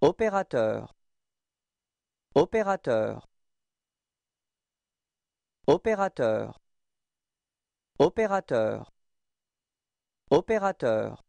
Opérateur Opérateur Opérateur Opérateur Opérateur